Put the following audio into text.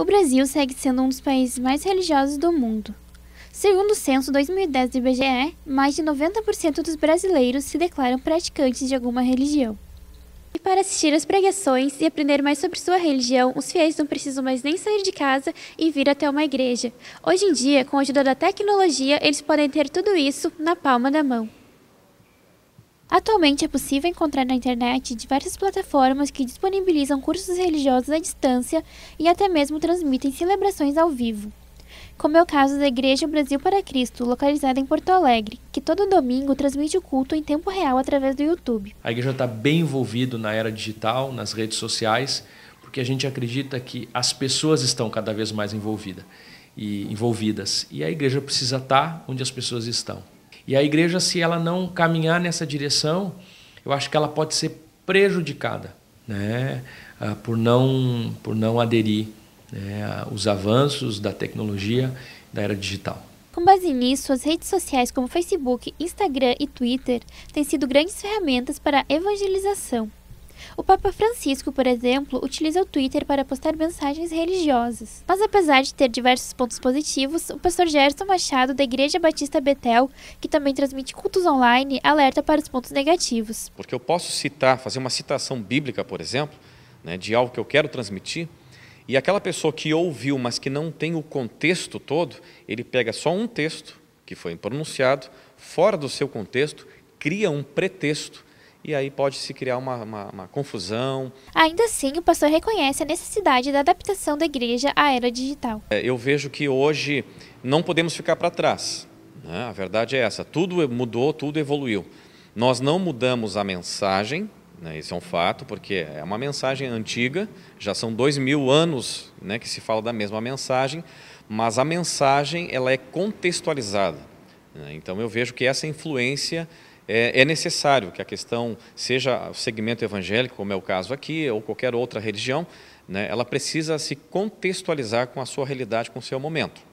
O Brasil segue sendo um dos países mais religiosos do mundo. Segundo o censo 2010 do IBGE, mais de 90% dos brasileiros se declaram praticantes de alguma religião. E para assistir às pregações e aprender mais sobre sua religião, os fiéis não precisam mais nem sair de casa e vir até uma igreja. Hoje em dia, com a ajuda da tecnologia, eles podem ter tudo isso na palma da mão. Atualmente é possível encontrar na internet diversas plataformas que disponibilizam cursos religiosos à distância e até mesmo transmitem celebrações ao vivo. Como é o caso da Igreja Brasil para Cristo, localizada em Porto Alegre, que todo domingo transmite o culto em tempo real através do YouTube. A igreja está bem envolvida na era digital, nas redes sociais, porque a gente acredita que as pessoas estão cada vez mais envolvidas e envolvidas. E a igreja precisa estar tá onde as pessoas estão. E a igreja, se ela não caminhar nessa direção, eu acho que ela pode ser prejudicada né? Ah, por, não, por não aderir né, aos avanços da tecnologia da era digital. Com base nisso, as redes sociais como Facebook, Instagram e Twitter têm sido grandes ferramentas para a evangelização. O Papa Francisco, por exemplo, utiliza o Twitter para postar mensagens religiosas. Mas apesar de ter diversos pontos positivos, o pastor Gerson Machado, da Igreja Batista Betel, que também transmite cultos online, alerta para os pontos negativos. Porque eu posso citar, fazer uma citação bíblica, por exemplo, né, de algo que eu quero transmitir, e aquela pessoa que ouviu, mas que não tem o contexto todo, ele pega só um texto que foi pronunciado, fora do seu contexto, cria um pretexto e aí pode se criar uma, uma, uma, confusão. Ainda assim, o pastor reconhece a necessidade da adaptação da igreja à era digital. É, eu vejo que hoje não podemos ficar para trás. Né? A verdade é essa: tudo é, mudou, tudo evoluiu. Nós não mudamos a mensagem, né? é um fato, porque é uma mensagem antiga, já são dois mil anos né, que se fala da mesma mensagem, mas a mensagem ela é contextualizada. Né? Então eu vejo que essa influência é, é, necessário que a questão, seja o segmento evangélico, como é o caso aqui, ou qualquer outra religião, né, ela precisa se contextualizar com a sua realidade, com o seu momento.